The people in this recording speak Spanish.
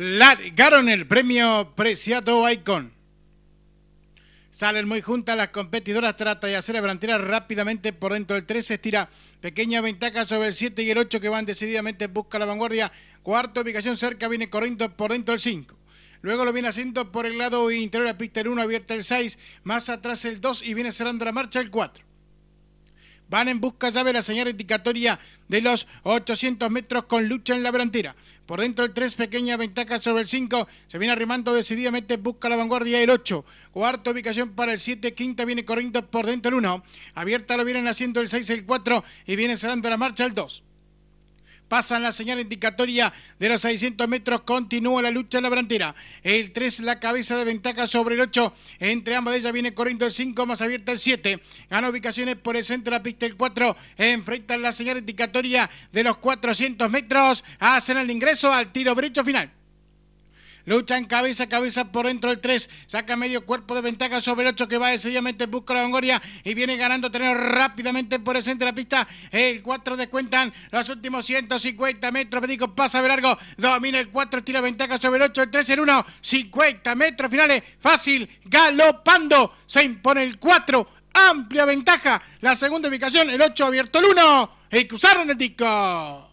largaron el premio Preciado Icon. Salen muy juntas las competidoras, trata de hacer la rápidamente por dentro del 13, estira pequeña ventaja sobre el 7 y el 8 que van decididamente busca la vanguardia. Cuarta ubicación cerca viene corriendo por dentro del 5. Luego lo viene haciendo por el lado interior la pista el 1, abierta el 6, más atrás el 2 y viene cerrando la marcha el 4. Van en busca, ya la señal indicatoria de los 800 metros con lucha en la delantera. Por dentro el 3, pequeña ventaja sobre el 5. Se viene arrimando decididamente, busca la vanguardia el 8. Cuarta ubicación para el 7, quinta viene corriendo por dentro el 1. Abierta lo vienen haciendo el 6, el 4 y viene cerrando la marcha el 2. Pasan la señal indicatoria de los 600 metros. Continúa la lucha en la brantera. El 3, la cabeza de ventaja sobre el 8. Entre ambas de ellas viene corriendo el 5, más abierta el 7. Gana ubicaciones por el centro de la pista el 4. Enfrentan la señal indicatoria de los 400 metros. Hacen el ingreso al tiro brecho final luchan cabeza a cabeza por dentro el 3, saca medio cuerpo de ventaja sobre el 8 que va decididamente busca la vanguardia y viene ganando terreno rápidamente por el centro de la pista, el 4 descuentan los últimos 150 metros, Pedico pasa de largo, domina el 4, tira ventaja sobre el 8, el 3 en 1, 50 metros finales, fácil, galopando, se impone el 4, amplia ventaja, la segunda ubicación, el 8 abierto el 1, y cruzaron el disco.